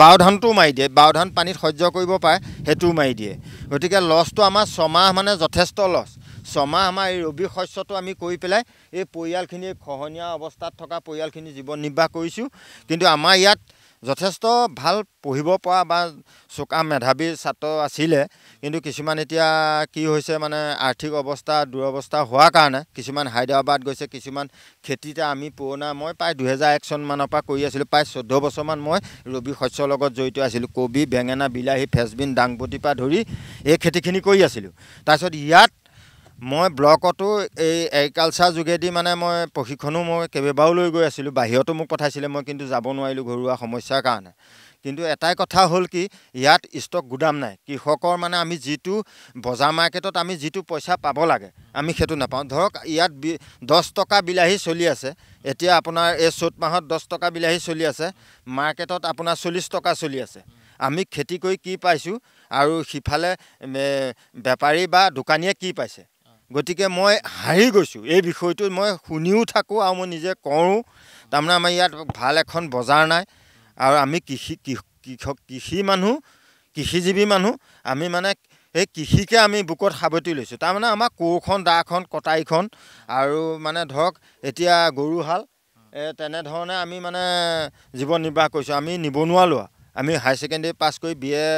বাও ধানটোও মাৰি দিয়ে বাও ধান পানীত সহ্য কৰিব পাৰে সেইটোও মাৰি দিয়ে গতিকে লছটো আমাৰ ছমাহ মানে যথেষ্ট লছ ছমাহ আমাৰ এই ৰবি শস্যটো আমি কৰি পেলাই এই পৰিয়ালখিনি খহনীয়া অৱস্থাত থকা পৰিয়ালখিনি জীৱন নিৰ্বাহ কৰিছোঁ কিন্তু আমাৰ ইয়াত যথেষ্ট ভাল পঢ়িব পৰা বা চোকা মেধাৱী ছাত্ৰ আছিলে কিন্তু কিছুমান এতিয়া কি হৈছে মানে আৰ্থিক অৱস্থা দুৰৱস্থা হোৱাৰ কাৰণে কিছুমান হায়দৰাবাদ গৈছে কিছুমান খেতিতে আমি পুৰণা মই প্ৰায় দুহেজাৰ এক চনমানৰ পৰা কৰি আছিলোঁ প্ৰায় চৈধ্য বছৰমান মই ৰবি শস্যৰ লগত জড়িত আছিলোঁ কবি বেঙেনা বিলাহী ফেচবিন দাংপতিৰ পৰা ধৰি এই খেতিখিনি কৰি আছিলোঁ তাৰপিছত ইয়াত মই ব্লকতো এই এগ্ৰিকালচাৰ যোগেদি মানে মই প্ৰশিক্ষণো মই কেইবাবাৰো লৈ গৈ আছিলোঁ বাহিৰতো মোক পঠাইছিলে মই কিন্তু যাব নোৱাৰিলোঁ ঘৰুৱা সমস্যাৰ কাৰণে কিন্তু এটাই কথা হ'ল কি ইয়াত ষ্টক গুদাম নাই কৃষকৰ মানে আমি যিটো বজাৰ মাৰ্কেটত আমি যিটো পইচা পাব লাগে আমি সেইটো নাপাওঁ ধৰক ইয়াত বি দহ টকা বিলাহী চলি আছে এতিয়া আপোনাৰ এই চ'ত মাহত দহ টকা বিলাহী চলি আছে মাৰ্কেটত আপোনাৰ চল্লিছ টকা চলি আছে আমি খেতি কৰি কি পাইছোঁ আৰু সিফালে বেপাৰী বা দোকানীয়ে কি পাইছে গতিকে মই হাৰি গৈছোঁ এই বিষয়টো মই শুনিও থাকোঁ আৰু মই নিজে কৰোঁ তাৰমানে আমাৰ ইয়াত ভাল এখন বজাৰ নাই আৰু আমি কৃষি কৃষক কৃষি মানুহ কৃষিজীৱী মানুহ আমি মানে এই কৃষিকে আমি বুকত সাৱতি লৈছোঁ তাৰমানে আমাৰ কোৰখন দাখন কটাৰীখন আৰু মানে ধৰক এতিয়া গৰুহাল তেনেধৰণে আমি মানে জীৱন নিৰ্বাহ কৰিছোঁ আমি নিবনুৱা ল'ৰা আমি হায়াৰ ছেকেণ্ডেৰী পাছ কৰি বি এ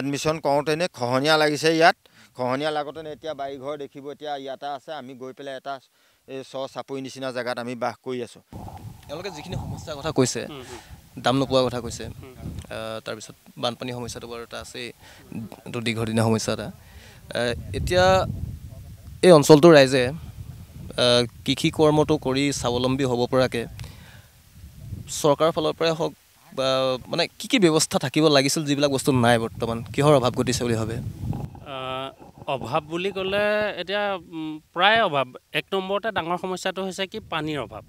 এডমিশ্যন কৰোঁতেনে খহনীয়া লাগিছে ইয়াত খহনীয়া লাগতে এতিয়া বাৰী ঘৰ দেখিব এতিয়া ইয়াতে আছে আমি গৈ পেলাই এটা এই চ চাপৰি নিচিনা জেগাত আমি বাস কৰি আছোঁ তেওঁলোকে যিখিনি সমস্যাৰ কথা কৈছে দাম নোপোৱাৰ কথা কৈছে তাৰপিছত বানপানী সমস্যাটো বাৰু এটা আছেই এইটো দীঘলদিনীয়া সমস্যা এটা এতিয়া এই অঞ্চলটোৰ ৰাইজে কৃষি কৰ্মটো কৰি স্বাৱলম্বী হ'ব পৰাকৈ চৰকাৰৰ ফালৰ পৰাই হওক বা মানে কি কি ব্যৱস্থা থাকিব লাগিছিল যিবিলাক বস্তু নাই বৰ্তমান কিহৰ অভাৱ ঘটিছে বুলি ভাবে অভাৱ বুলি ক'লে এতিয়া প্ৰায় অভাৱ এক নম্বৰতে ডাঙৰ সমস্যাটো হৈছে কি পানীৰ অভাৱ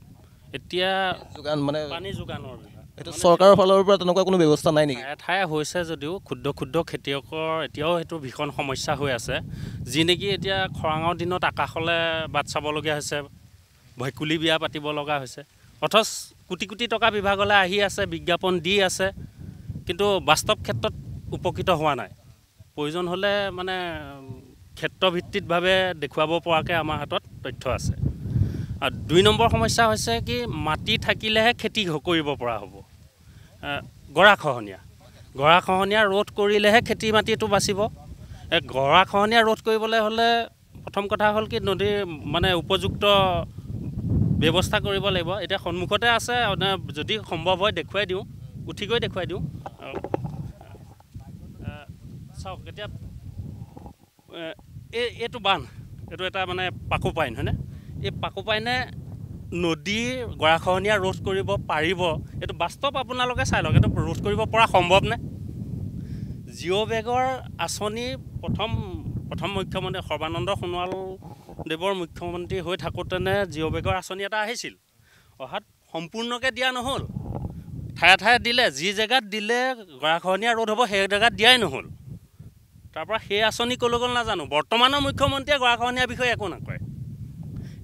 এতিয়া যোগান মানে পানী যোগানৰ এইটো চৰকাৰৰ ফালৰ পৰা তেনেকুৱা কোনো ব্যৱস্থা নাই নেকি ঠায়ে হৈছে যদিও ক্ষুদ্ৰ ক্ষুদ্ৰ খেতিয়কৰ এতিয়াও সেইটো ভীষণ সমস্যা হৈ আছে যি নেকি এতিয়া খৰাঙৰ দিনত আকাশলৈ বাট চাবলগীয়া হৈছে ভেকুলি বিয়া পাতিব লগা হৈছে অথচ কোটি কোটি টকা বিভাগলৈ আহি আছে বিজ্ঞাপন দি আছে কিন্তু বাস্তৱ ক্ষেত্ৰত উপকৃত হোৱা নাই প্ৰয়োজন হ'লে মানে ক্ষেত্ৰভিত্তিকভাৱে দেখুৱাব পৰাকৈ আমাৰ হাতত তথ্য আছে আৰু দুই নম্বৰ সমস্যা হৈছে কি মাটি থাকিলেহে খেতি কৰিব পৰা হ'ব গৰা খহনীয়া গৰা খহনীয়া ৰোধ কৰিলেহে খেতি মাটিটো বাচিব গৰাখহনীয়া ৰোধ কৰিবলৈ হ'লে প্ৰথম কথা হ'ল কি নদীৰ মানে উপযুক্ত ব্যৱস্থা কৰিব লাগিব এতিয়া সন্মুখতে আছে যদি সম্ভৱ হয় দেখুৱাই দিওঁ উঠি গৈ দেখুৱাই দিওঁ চাওক এতিয়া এই এইটো বান্ধ এইটো এটা মানে পাকু পাইন হয়নে এই পাকোপাইনে নদী গৰাখহনীয়া ৰোধ কৰিব পাৰিব এইটো বাস্তৱ আপোনালোকে চাই লওক এইটো ৰোধ কৰিব পৰা সম্ভৱনে জিঅ' বেগৰ আঁচনি প্ৰথম প্ৰথম মুখ্যমন্ত্ৰী সৰ্বানন্দ সোণোৱালদেৱৰ মুখ্যমন্ত্ৰী হৈ থাকোঁতেনে জিঅ' বেগৰ আঁচনি এটা আহিছিল অহাত সম্পূৰ্ণকৈ দিয়া নহ'ল ঠায়ে ঠায়ে দিলে যি জেগাত দিলে গৰাখহনীয়া ৰোধ হ'ব সেই জেগাত দিয়াই নহ'ল তাৰপৰা সেই আঁচনি ক'লৈ গ'ল নাজানো বৰ্তমানৰ মুখ্যমন্ত্ৰীয়ে গৰাখহনীয়া বিষয়ে একো নকয়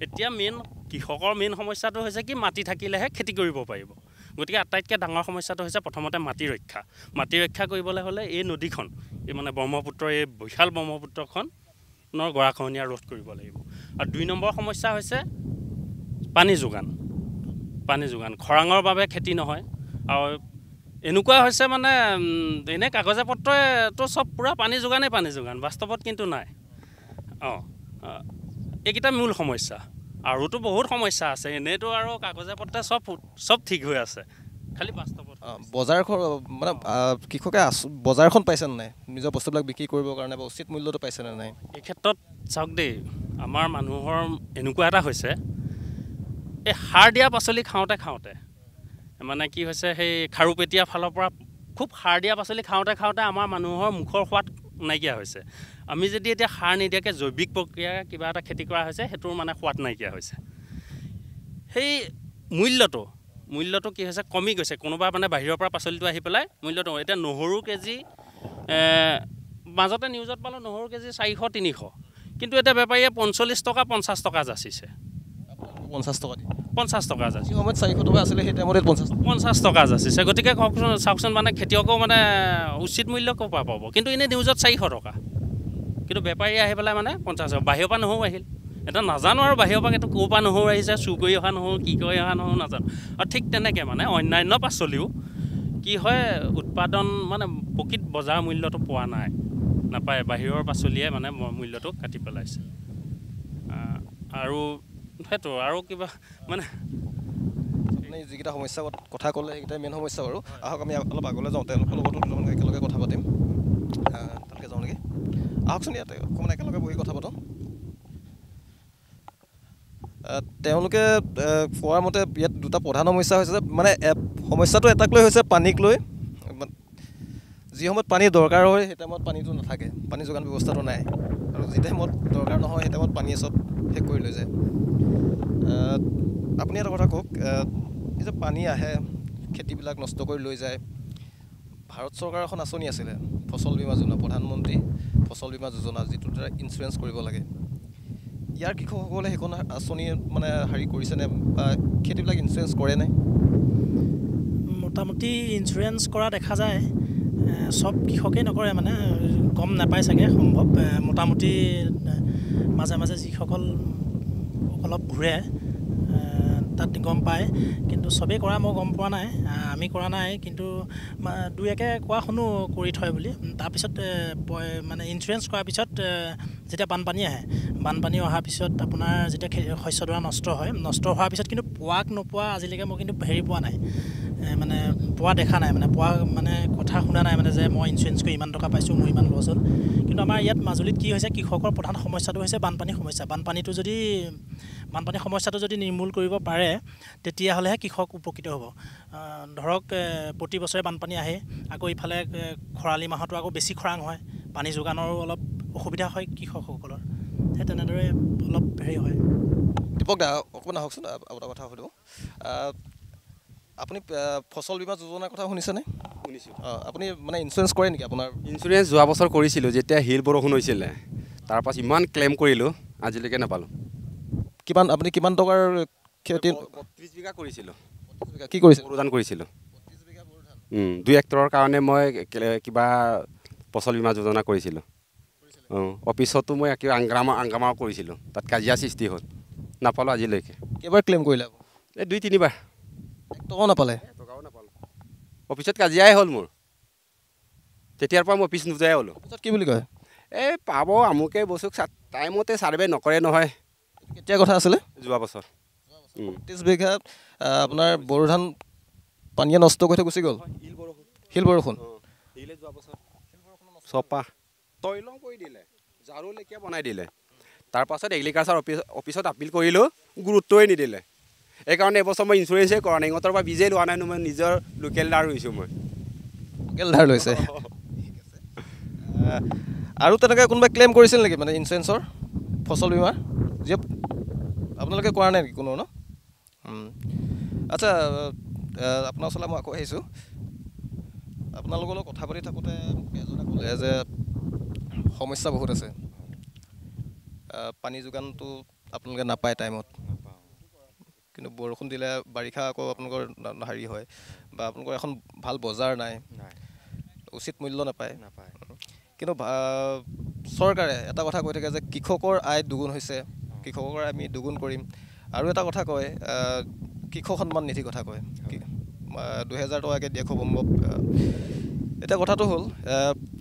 এতিয়া মেইন কৃষকৰ মেইন সমস্যাটো হৈছে কি মাটি থাকিলেহে খেতি কৰিব পাৰিব গতিকে আটাইতকৈ ডাঙৰ সমস্যাটো হৈছে প্ৰথমতে মাটি ৰক্ষা মাটি ৰক্ষা কৰিবলৈ হ'লে এই নদীখন এই মানে ব্ৰহ্মপুত্ৰৰ এই বিশাল ব্ৰহ্মপুত্ৰখনৰ গৰাখহনীয়া ৰোধ কৰিব লাগিব আৰু দুই নম্বৰ সমস্যা হৈছে পানী যোগান পানী যোগান খৰাঙৰ বাবে খেতি নহয় আৰু এনেকুৱা হৈছে মানে এনেই কাগজে পত্ৰইতো চব পূৰা পানী যোগানেই পানী যোগান বাস্তৱত কিন্তু নাই অঁ এইকেইটা মূল সমস্যা আৰুতো বহুত সমস্যা আছে এনেইতো আৰু কাগজে পত্ৰে চব চব ঠিক হৈ আছে খালি বাস্তৱত বজাৰখন মানে কৃষকে বজাৰখন পাইছেনে নাই নিজৰ বস্তুবিলাক বিক্ৰী কৰিবৰ কাৰণে বা উচিত মূল্যটো পাইছেনে নাই এই ক্ষেত্ৰত চাওক দেই আমাৰ মানুহৰ এনেকুৱা এটা হৈছে এই সাৰ দিয়া পাচলি খাওঁতে খাওঁতে মানে কি হৈছে সেই খাৰুপেটীয়া ফালৰ পৰা খুব সাৰ দিয়া পাচলি খাওঁতে খাওঁতে আমাৰ মানুহৰ মুখৰ সোৱাদ নাইকিয়া হৈছে আমি যদি এতিয়া সাৰ নিদিয়াকৈ জৈৱিক প্ৰক্ৰিয়া কিবা এটা খেতি কৰা হৈছে সেইটোৰ মানে সোৱাদ নাইকিয়া হৈছে সেই মূল্যটো মূল্যটো কি হৈছে কমি গৈছে কোনোবা মানে বাহিৰৰ পৰা পাচলিটো আহি পেলাই মূল্যটো এতিয়া নহৰু কেজি মাজতে নিউজত পালোঁ নহৰু কেজি চাৰিশ তিনিশ কিন্তু এতিয়া বেপাৰীয়ে পঞ্চল্লিছ টকা পঞ্চাছ টকা যাচিছে পঞ্চাছ টকা দিয়ে পঞ্চাছ টকা আছে সেই চাৰিশ টকা আছিলে সেই টাইমতে পঞ্চাছ পঞ্চাছ টকা আজ গতিকে কওকচোন চাওকচোন মানে খেতিয়কেও মানে উচিত মূল্য ক'ৰ পৰা পাব কিন্তু এনেই নিউজত চাৰিশ টকা কিন্তু বেপাৰী আহি পেলাই মানে পঞ্চাছ টকা বাহিৰৰ পৰা নহৰু আহিল এতিয়া নাজানো আৰু বাহিৰৰ পৰা কিন্তু ক'ৰ পৰা নহৰু আহিছে চুৰ কৰি অহা নহওঁ কি কৰি অহা নহৰু নাজানো আৰু ঠিক তেনেকৈ মানে অন্যান্য পাচলিও কি হয় উৎপাদন মানে প্ৰকৃত বজাৰ মূল্যটো পোৱা নাই নাপায় বাহিৰৰ পাচলিয়ে মানে মূল্যটো কাটি পেলাইছে আৰু সেইটো আৰু কিবা মানে আপুনি যিকেইটা সমস্যা কথা ক'লে সেইকেইটাই মেইন সমস্যা বাৰু আহক আমি অলপ আগলৈ যাওঁ তেওঁলোকৰ লগতো দুজন একেলগে কথা পাতিম তেনেকৈ যাওঁ নেকি আহকচোন ইয়াতে অকণমান একেলগে বহি কথা পাতোঁ তেওঁলোকে কোৱাৰ মতে ইয়াত দুটা প্ৰধান সমস্যা হৈছে মানে সমস্যাটো এটাক লৈ হৈছে পানীক লৈ যি সময়ত পানী দৰকাৰ হয় সেই টাইমত পানীটো নাথাকে পানী যোগান ব্যৱস্থাটো নাই আৰু যি টাইমত দৰকাৰ নহয় সেই টাইমত পানীয়ে চব শেষ কৰি লৈ যায় আপুনি এটা কথা কওক এই যে পানী আহে খেতিবিলাক নষ্ট কৰি লৈ যায় ভাৰত চৰকাৰৰ এখন আঁচনি আছিলে ফচল বীমা যোজনা প্ৰধানমন্ত্ৰী ফচল বীমা যোজনা যিটোৰ দ্বাৰা ইঞ্চুৰেঞ্চ কৰিব লাগে ইয়াৰ কৃষকসকলে সেইখন আঁচনি মানে হেৰি কৰিছেনে বা খেতিবিলাক ইঞ্চুৰেঞ্চ কৰেনে মোটামুটি ইঞ্চুৰেঞ্চ কৰা দেখা যায় চব কৃষকেই নকৰে মানে গম নাপায় চাগে সম্ভৱ মোটামুটি মাজে মাজে যিসকল অলপ ঘূৰে তাত গম পায় কিন্তু চবেই কৰা মই গম পোৱা নাই আমি কৰা নাই কিন্তু দুই একে কোৱা শুনো কৰি থয় বুলি তাৰপিছত মানে ইঞ্চুৰেঞ্চ কৰাৰ পিছত যেতিয়া বানপানী আহে বানপানী অহাৰ পিছত আপোনাৰ যেতিয়া শস্যডৰা নষ্ট হয় নষ্ট হোৱাৰ পিছত কিন্তু পোৱাক নোপোৱা আজিলৈকে মই কিন্তু হেৰি পোৱা নাই মানে পোৱা দেখা নাই মানে পোৱা মানে কথা শুনা নাই মানে যে মই ইঞ্চুৰেঞ্চ কৰি ইমান টকা পাইছোঁ মোৰ ইমান লছ হ'ল কিন্তু আমাৰ ইয়াত মাজুলীত কি হৈছে কৃষকৰ প্ৰধান সমস্যাটো হৈছে বানপানী সমস্যা বানপানীটো যদি বানপানী সমস্যাটো যদি নিৰ্মূল কৰিব পাৰে তেতিয়াহ'লেহে কৃষক উপকৃত হ'ব ধৰক প্ৰতি বছৰে বানপানী আহে আকৌ ইফালে খৰালি মাহতো আকৌ বেছি খৰাং হয় পানী যোগানৰো অলপ অসুবিধা হয় কৃষকসকলৰ সেই তেনেদৰে অলপ হেৰি হয় দীপক দা অকণমান আহকচোন আপোনাৰ কথা সুধোঁ আপুনি ফচল বীমা যোজনাৰ কথা শুনিছেনে শুনিছোঁ আপুনি মানে ইঞ্চুৰেঞ্চ কৰে নেকি আপোনাৰ ইঞ্চুৰেঞ্চ যোৱা বছৰ কৰিছিলোঁ যেতিয়া শিল বৰষুণ হৈছিলে তাৰপাছত ইমান ক্লেইম কৰিলোঁ আজিলৈকে নাপালোঁ কিমান আপুনি কিমান টকাৰ ক্ষতি বত্ৰিছ বিঘা কৰিছিলোঁ কি কৰিছিলোঁ প্ৰদান কৰিছিলোঁ দুই এক্টৰৰ কাৰণে মই কিবা ফচল বীমা যোজনা কৰিছিলোঁ অঁ অফিচতো মই একে আংগ্ৰামা আংগ্ৰামাও কৰিছিলোঁ তাত কাজিয়া সৃষ্টি হ'ল নাপালোঁ আজিলৈকে কেইবাৰ ক্লেইম কৰিলে এই দুই তিনিবাৰ টকাও নাপালে টকাও অফিচত কাজিয়াই হ'ল মোৰ তেতিয়াৰ পৰা মই অফিচ নোযোৱাই হ'লোঁ অফিচত কি বুলি কয় এই পাব আমুকে বস্তু টাইমতে ছাৰ্ভে নকৰে নহয় কেতিয়া কথা আছিলে যোৱা বছৰ ত্ৰিছ বিঘাত আপোনাৰ বড়ো ধান পানীয়ে নষ্ট কৰি থৈ গুচি গ'ল শিল বৰষুণ শিল বৰষুণ কৰি দিলে ঝাৰু লেখীয়া বনাই দিলে তাৰপাছত এগ্ৰিকালচাৰ অফিচ অফিচত আপিল কৰিলেও গুৰুত্বই নিদিলে সেইকাৰণে এবছৰ মই ইঞ্চুৰেঞ্চেই কৰা নাই ইহঁতৰ পৰা বিজেই লোৱা নাই নহয় মই নিজৰ লোকেল ডাৰ ৰুইছোঁ মই লোকেল দাৰ লৈছে আৰু তেনেকৈ কোনোবা ক্লেইম কৰিছিল নেকি মানে ইঞ্চুৰেঞ্চৰ ফচল বীমা যি আপোনালোকে কৰা নাই নেকি কোনো ন আচ্ছা আপোনাৰ ওচৰলৈ মই আকৌ আহিছোঁ আপোনালোকৰ লগত কথা পাতি থাকোঁতে এজনে ক'লে যে সমস্যা বহুত আছে পানী যোগানটো আপোনালোকে নাপায় টাইমত কিন্তু বৰষুণ দিলে বাৰিষা আকৌ আপোনালোকৰ হেৰি হয় বা আপোনালোকৰ এখন ভাল বজাৰ নাই উচিত মূল্য নাপায় নাপায় কিন্তু চৰকাৰে এটা কথা কৈ থাকে যে কৃষকৰ আয় দুগুণ হৈছে কৃষকৰ আমি দুগুণ কৰিম আৰু এটা কথা কয় কৃষক সন্মান নিধি কথা কয় দুহেজাৰ টকাকৈ দিয়ে খুব সম্ভৱ এতিয়া কথাটো হ'ল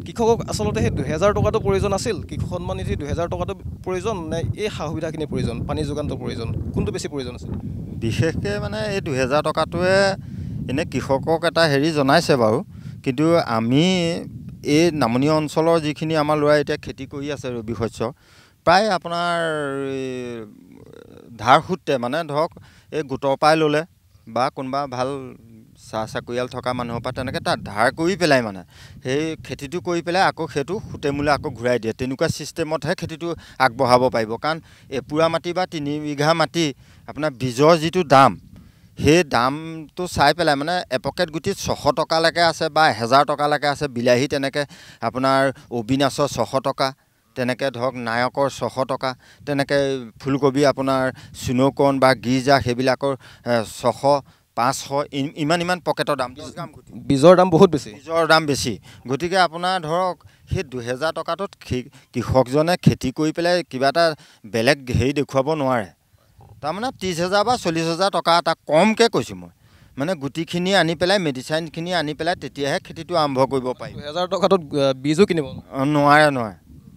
কৃষকক আচলতে সেই দুহেজাৰ টকাটো প্ৰয়োজন আছিল কৃষক সন্মান নিধি দুহেজাৰ টকাটো প্ৰয়োজন নে এই সা সুবিধাখিনি প্ৰয়োজন পানী যোগানটো প্ৰয়োজন কোনটো বেছি প্ৰয়োজন আছিল বিশেষকৈ মানে এই দুহেজাৰ টকাটোৱে এনেই কৃষকক এটা হেৰি জনাইছে বাৰু কিন্তু আমি এই নামনি অঞ্চলৰ যিখিনি আমাৰ ল'ৰাই এতিয়া খেতি কৰি আছে ৰবি শস্য প্ৰায় আপোনাৰ ধাৰ সূত্ৰে মানে ধৰক এই গোটৰ পৰাই ল'লে বা কোনোবা ভাল চাহ চাকৰিয়াল থকা মানুহৰ পৰা তেনেকৈ তাত ধাৰ কৰি পেলাই মানে সেই খেতিটো কৰি পেলাই আকৌ সেইটো সুতে মূলে আকৌ ঘূৰাই দিয়ে তেনেকুৱা ছিষ্টেমতহে খেতিটো আগবঢ়াব পাৰিব কাৰণ এপুৰা মাটি বা তিনি বিঘা মাটি আপোনাৰ বীজৰ যিটো দাম সেই দামটো চাই পেলাই মানে এপকেট গুটিত ছশ টকালৈকে আছে বা এহেজাৰ টকালৈকে আছে বিলাহী তেনেকৈ আপোনাৰ অবিনাশৰ ছশ টকা তেনেকৈ ধৰক নায়কৰ ছশ টকা তেনেকৈ ফুলকবি আপোনাৰ চুনকণ বা গীৰ্জা সেইবিলাকৰ ছশ পাঁচশ ইমান ইমান পকেটৰ দাম বীজৰ দাম বহুত বেছি বীজৰ দাম বেছি গতিকে আপোনাৰ ধৰক সেই দুহেজাৰ টকাটোত কৃষকজনে খেতি কৰি পেলাই কিবা এটা বেলেগ হেৰি দেখুৱাব নোৱাৰে তাৰমানে ত্ৰিছ হেজাৰ বা চল্লিছ হেজাৰ টকা এটা কমকৈ কৈছোঁ মই মানে গুটিখিনি আনি পেলাই মেডিচাইনখিনি আনি পেলাই তেতিয়াহে খেতিটো আৰম্ভ কৰিব পাৰি দুহেজাৰ টকাটোত বীজো কিনিব নোৱাৰে নোৱাৰে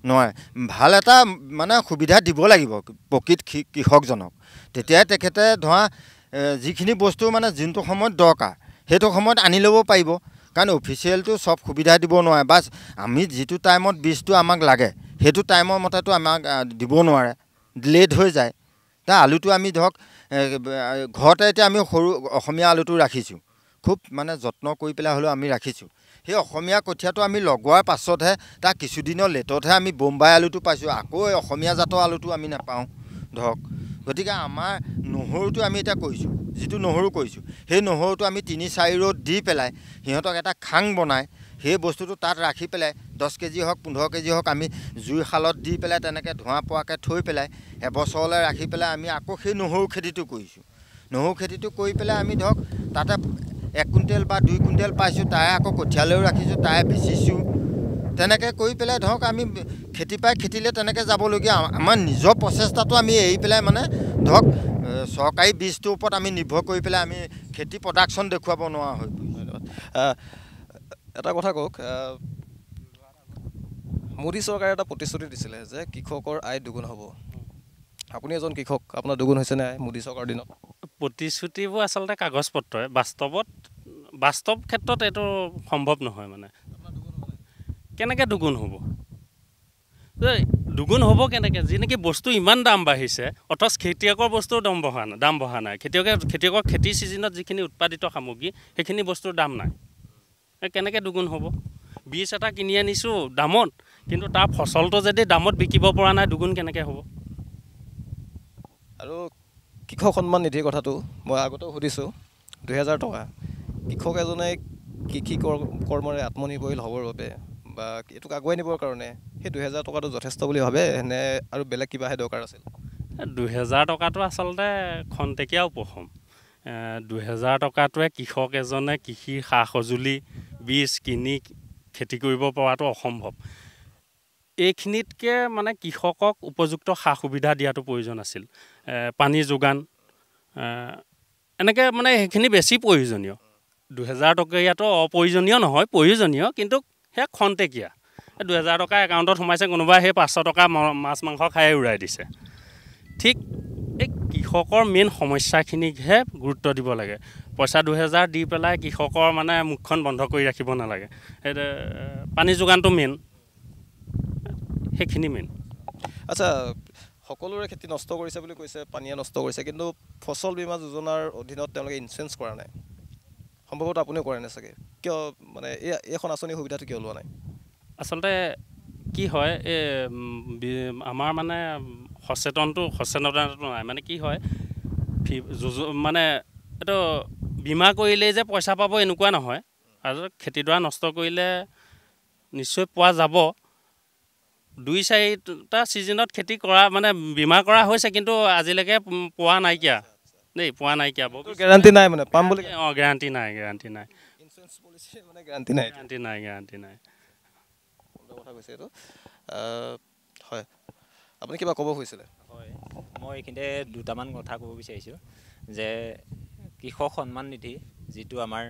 নোৱাৰে ভাল এটা মানে সুবিধা দিব লাগিব প্ৰকৃত কৃষকজনক তেতিয়াহে তেখেতে ধৰা যিখিনি বস্তু মানে যোনটো সময়ত দৰকাৰ সেইটো সময়ত আনি ল'ব পাৰিব কাৰণ অফিচিয়েলটো চব সুবিধা দিব নোৱাৰে বাছ আমি যিটো টাইমত বীজটো আমাক লাগে সেইটো টাইমৰ মতেতো আমাক দিব নোৱাৰে লেট হৈ যায় তাৰ আলুটো আমি ধৰক ঘৰতে এতিয়া আমি সৰু অসমীয়া আলুটো ৰাখিছোঁ খুব মানে যত্ন কৰি পেলাই হ'লেও আমি ৰাখিছোঁ সেই অসমীয়া কঠীয়াটো আমি লগোৱাৰ পাছতহে তাৰ কিছুদিনৰ লেটতহে আমি বোম্বাই আলুটো পাইছোঁ আকৌ অসমীয়া জাতৰ আলুটো আমি নাপাওঁ ধৰক গতিকে আমাৰ নহৰুটো আমি এতিয়া কৰিছোঁ যিটো নহৰু কৰিছোঁ সেই নহৰুটো আমি তিনি চাৰি ৰ'দ দি পেলাই সিহঁতক এটা খাং বনাই সেই বস্তুটো তাত ৰাখি পেলাই দহ কেজি হওক পোন্ধৰ কেজি হওক আমি জুইশালত দি পেলাই তেনেকৈ ধোঁৱা পোৱাকৈ থৈ পেলাই এবছৰলৈ ৰাখি পেলাই আমি আকৌ সেই নহৰু খেতিটো কৰিছোঁ নহৰু খেতিটো কৰি পেলাই আমি ধৰক তাতে এক কুইণ্টেল বা দুই কুইণ্টেল পাইছোঁ তাৰে আকৌ কঠিয়ালৈও ৰাখিছোঁ তাৰে বেচিছোঁ তেনেকৈ কৰি পেলাই ধৰক আমি খেতি পাই খেতিলে তেনেকৈ যাবলগীয়া আমাৰ নিজৰ প্ৰচেষ্টাটো আমি এৰি পেলাই মানে ধৰক চৰকাৰী বীজটোৰ ওপৰত আমি নিৰ্ভৰ কৰি পেলাই আমি খেতি প্ৰডাকশ্যন দেখুৱাব নোৱাৰা হৈ এটা কথা কওক মোদী চৰকাৰে এটা প্ৰতিশ্ৰুতি দিছিলে যে কৃষকৰ আয় দুগুণ হ'ব আপুনি এজন কৃষক আপোনাৰ দুগুণ হৈছেনে আয় মোদী চৰকাৰৰ দিনত প্ৰতিশ্ৰুতিবোৰ আচলতে কাগজ পত্ৰই বাস্তৱত বাস্তৱ ক্ষেত্ৰত এইটো সম্ভৱ নহয় মানে কেনেকৈ দুগুণ হ'ব দুগুণ হ'ব কেনেকৈ যি নেকি বস্তু ইমান দাম বাঢ়িছে অথচ খেতিয়কৰ বস্তুৰ দাম বঢ়া নাই দাম বঢ়া নাই খেতিয়কে খেতিয়কৰ খেতিৰ ছিজনত যিখিনি উৎপাদিত সামগ্ৰী সেইখিনি বস্তুৰ দাম নাই কেনেকৈ দুগুণ হ'ব বীজ এটা কিনি আনিছোঁ দামত কিন্তু তাৰ ফচলটো যদি দামত বিকিব পৰা নাই দুগুণ কেনেকৈ হ'ব আৰু কৃষক সন্মান নিধিৰ কথাটো মই আগতেও সুধিছোঁ দুহেজাৰ টকা কৃষক এজনে কৃষি কৰ্মৰে আত্মনিৰ্ভৰশীল হ'বৰ বাবে বা এইটোক আগুৱাই নিবৰ কাৰণে সেই দুহেজাৰ টকাটো যথেষ্ট বুলি ভাবে নে আৰু বেলেগ কিবাহে দৰকাৰ আছিল দুহেজাৰ টকাটো আচলতে খন্তেকীয়া উপশম দুহেজাৰ টকাটোৱে কৃষক এজনে কৃষিৰ সা সঁজুলি বীজ কিনি খেতি কৰিব পৰাটো অসম্ভৱ এইখিনিতকৈ মানে কৃষকক উপযুক্ত সা সুবিধা দিয়াটো প্ৰয়োজন আছিল পানী যোগান এনেকৈ মানে সেইখিনি বেছি প্ৰয়োজনীয় দুহেজাৰ টকীয়াটো অপ্ৰয়োজনীয় নহয় প্ৰয়োজনীয় কিন্তু সেয়া খন্তেকীয়া দুহেজাৰ টকা একাউণ্টত সোমাইছে কোনোবাই সেই পাঁচশ টকা মাছ মাংস খায়ে উৰাই দিছে ঠিক এই কৃষকৰ মেইন সমস্যাখিনিকহে গুৰুত্ব দিব লাগে পইচা দুহেজাৰ দি পেলাই কৃষকৰ মানে মুখখন বন্ধ কৰি ৰাখিব নালাগে পানী যোগানটো মেইন সেইখিনি মেইন আচ্ছা সকলোৰে খেতি নষ্ট কৰিছে বুলি কৈছে পানীয়ে নষ্ট কৰিছে কিন্তু ফচল বীমা যোজনাৰ অধীনত তেওঁলোকে ইঞ্চুৰেঞ্চ কৰা নাই সম্ভৱতঃ আপুনিও কৰে নাই চাগে কিয় মানে এই এইখন আঁচনি সুবিধাটো কিয় লোৱা নাই আচলতে কি হয় এই আমাৰ মানে সচেতনটো সচেতনতাটো নাই মানে কি হয় মানে এইটো বীমা কৰিলেই যে পইচা পাব এনেকুৱা নহয় আৰু খেতিডৰা নষ্ট কৰিলে নিশ্চয় পোৱা যাব দুই চাৰিটা ছিজনত খেতি কৰা মানে বীমা কৰা হৈছে কিন্তু আজিলৈকে পোৱা নাইকিয়া দেই পোৱা নাইকিয়া গেৰাণ্টি নাই মানে পাম বুলি অঁ গেৰাণ্টি নাই গেৰাণ্টি নাই ইঞ্চুৰেঞ্চ পলিচি মানে গেৰাণ্টি নাই গেৰাণ্টি নাই গেৰাণ্টি নাই কথা কৈছে এইটো হয় আপুনি কিবা ক'ব খুজিছিলে হয় মই এইখিনিতে দুটামান কথা ক'ব বিচাৰিছোঁ যে কৃষক সন্মান নিধি যিটো আমাৰ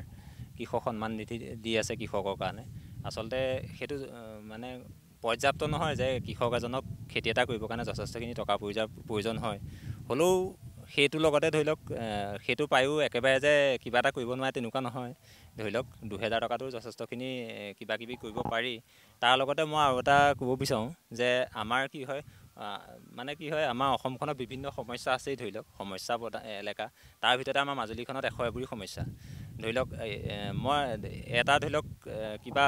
কৃষক সন্মান নিধি দি আছে কৃষকৰ কাৰণে আচলতে সেইটো মানে পৰ্যাপ্ত নহয় যে কৃষক এজনক খেতি এটা কৰিবৰ কাৰণে যথেষ্টখিনি টকা প্ৰয়োজন প্ৰয়োজন হয় হ'লেও সেইটোৰ লগতে ধৰি লওক সেইটো পায়ো একেবাৰে যে কিবা এটা কৰিব নোৱাৰে তেনেকুৱা নহয় ধৰি লওক দুহেজাৰ টকাটো যথেষ্টখিনি কিবা কিবি কৰিব পাৰি তাৰ লগতে মই আৰু এটা ক'ব বিচাৰোঁ যে আমাৰ কি হয় মানে কি হয় আমাৰ অসমখনত বিভিন্ন সমস্যা আছেই ধৰি লওক সমস্যা এলেকা তাৰ ভিতৰতে আমাৰ মাজুলীখনত এশ এবুৰী সমস্যা ধৰি লওক মই এটা ধৰি লওক কিবা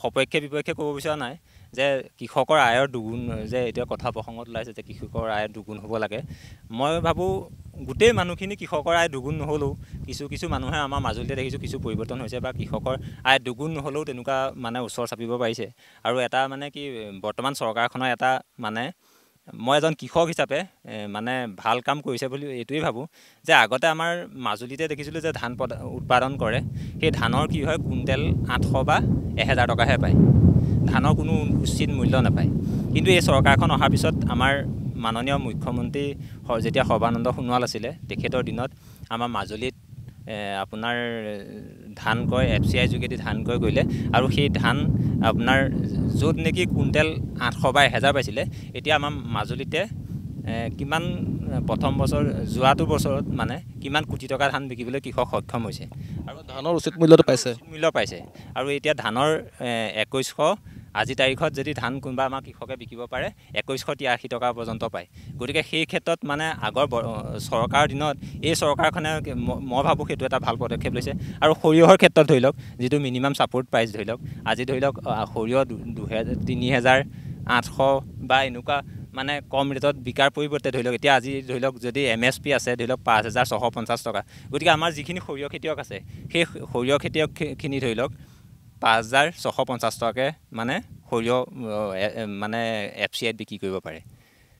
সপক্ষে বিপক্ষে ক'ব বিচৰা নাই যে কৃষকৰ আয়ৰ দুগুণ যে এতিয়া কথা প্ৰসংগত ওলাইছে যে কৃষকৰ আয় দুগুণ হ'ব লাগে মই ভাবোঁ গোটেই মানুহখিনি কৃষকৰ আয় দুগুণ নহ'লেও কিছু কিছু মানুহে আমাৰ মাজুলীতে দেখিছোঁ কিছু পৰিৱৰ্তন হৈছে বা কৃষকৰ আয় দুগুণ নহ'লেও তেনেকুৱা মানে ওচৰ চাপিব পাৰিছে আৰু এটা মানে কি বৰ্তমান চৰকাৰখনৰ এটা মানে মই এজন কৃষক হিচাপে মানে ভাল কাম কৰিছে বুলি এইটোৱেই ভাবোঁ যে আগতে আমাৰ মাজুলীতে দেখিছিলোঁ যে ধান উৎপাদন কৰে সেই ধানৰ কি হয় কুইণ্টেল আঠশ বা এহেজাৰ টকাহে পায় ধানৰ কোনো উচিত মূল্য নাপায় কিন্তু এই চৰকাৰখন অহাৰ পিছত আমাৰ মাননীয় মুখ্যমন্ত্ৰী যেতিয়া সৰ্বানন্দ সোণোৱাল আছিলে তেখেতৰ দিনত আমাৰ মাজুলীত আপোনাৰ ধান ক্ৰয় এফ চি আই যোগেদি ধান ক্ৰয় কৰিলে আৰু সেই ধান আপোনাৰ য'ত নেকি কুইণ্টেল আঠশ বা এহেজাৰ পাইছিলে এতিয়া আমাৰ মাজুলীতে কিমান প্ৰথম বছৰ যোৱাটো বছৰত মানে কিমান কোটি টকা ধান বিকিবলৈ কৃষক সক্ষম হৈছে আৰু ধানৰ উচিত মূল্যটো পাইছে মূল্য পাইছে আৰু এতিয়া ধানৰ একৈছশ আজি তাৰিখত যদি ধান কোনোবা আমাৰ কৃষকে বিকিব পাৰে একৈছশ তিৰাশী টকা পৰ্যন্ত পায় গতিকে সেই ক্ষেত্ৰত মানে আগৰ চৰকাৰৰ দিনত এই চৰকাৰখনে মই ভাবোঁ সেইটো এটা ভাল পদক্ষেপ লৈছে আৰু সৰিয়হৰ ক্ষেত্ৰত ধৰি লওক যিটো মিনিমাম ছাপৰ্ট প্ৰাইচ ধৰি লওক আজি ধৰি লওক সৰিয়হ দুহেজাৰ তিনি হেজাৰ আঠশ বা এনেকুৱা মানে কম ৰেটত বিকাৰ পৰিৱৰ্তে ধৰি লওক এতিয়া আজি ধৰি লওক যদি এম এছ পি আছে ধৰি লওক পাঁচ হেজাৰ ছশ পঞ্চাছ টকা গতিকে আমাৰ যিখিনি সৰিয়হ খেতিয়ক আছে সেই সৰিয়হ খেতিয়কখিনি ধৰি লওক পাঁচ হাজাৰ ছশ পঞ্চাছ টকাকৈ মানে সৰিয়হ মানে এফ চি আইত বিক্ৰী কৰিব পাৰে